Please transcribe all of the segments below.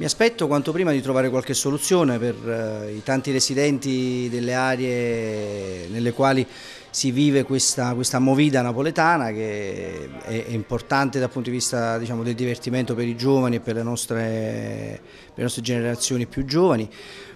Mi aspetto quanto prima di trovare qualche soluzione per eh, i tanti residenti delle aree nelle quali si vive questa, questa movida napoletana che è, è, importante dal punto di vista diciamo, del divertimento per i giovani e per le, nostre, per le nostre generazioni più giovani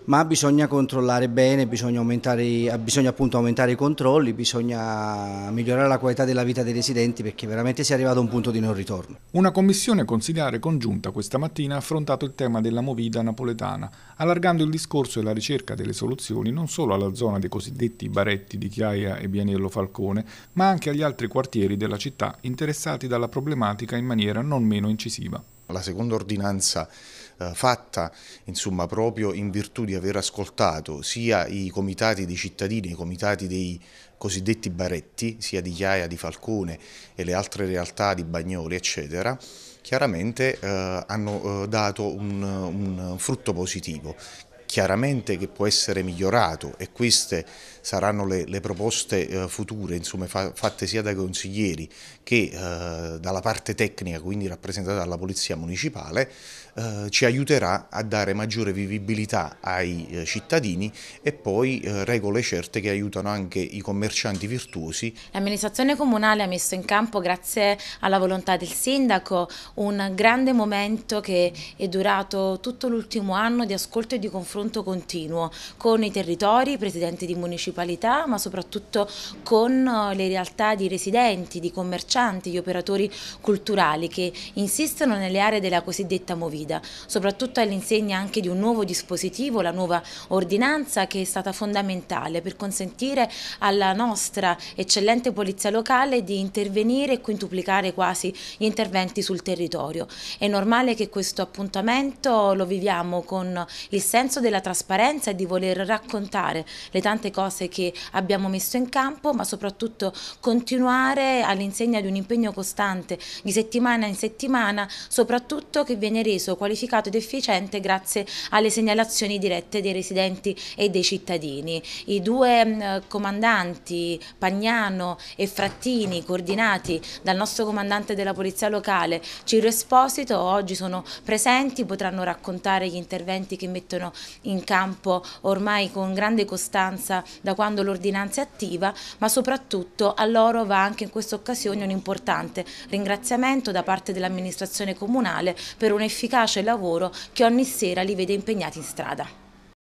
ma bisogna controllare bene, bisogna, aumentare, ah, bisogna aumentare, i controlli, bisogna migliorare la qualità della vita dei residenti perché veramente si è arrivato a un punto di non ritorno. Una commissione consigliare congiunta questa mattina ha affrontato il tema della movida napoletana, allargando il discorso e la ricerca delle soluzioni non solo alla zona dei cosiddetti baretti di Chiaia e Bianchi Pianello Falcone, ma anche agli altri quartieri della città interessati dalla problematica in maniera non meno incisiva. La seconda ordinanza eh, fatta insomma, proprio in virtù di aver ascoltato sia i comitati dei cittadini, i comitati dei cosiddetti baretti, sia di Chiaia, di Falcone e le altre realtà di Bagnoli eccetera, chiaramente eh, hanno eh, dato un, un frutto positivo chiaramente che può essere migliorato e queste saranno le, le proposte eh, future insomma, fa, fatte sia dai consiglieri che eh, dalla parte tecnica quindi rappresentata dalla Polizia Municipale eh, ci aiuterà a dare maggiore vivibilità ai eh, cittadini e poi eh, regole certe che aiutano anche i commercianti virtuosi. L'amministrazione comunale ha messo in campo grazie alla volontà del sindaco un grande momento che è durato tutto l'ultimo anno di ascolto e di confronto confronto continuo con i territori, i presidenti di municipalità, ma soprattutto con eh, le realtà di residenti, di commercianti, di operatori culturali che insistono nelle aree della cosiddetta movida, soprattutto all'insegna anche di un nuovo dispositivo, la nuova ordinanza che è stata fondamentale per consentire alla nostra eccellente polizia locale di intervenire e quintuplicare quasi gli interventi sul territorio. È normale che questo appuntamento lo viviamo con il senso della trasparenza e di voler raccontare le tante cose che abbiamo messo in campo, ma soprattutto continuare all'insegna di un impegno costante di settimana in settimana, soprattutto che viene reso qualificato ed efficiente grazie alle segnalazioni dirette dei residenti e dei cittadini. I due mm, comandanti, Pagnano e Frattini, coordinati dal nostro comandante della Polizia Locale, Ciro Esposito, oggi sono presenti, potranno raccontare gli interventi che mettono in campo ormai con grande costanza da quando l'ordinanza è attiva, ma soprattutto a loro va anche in questa occasione un importante ringraziamento da parte dell'amministrazione comunale per un efficace lavoro che ogni sera li vede impegnati in strada.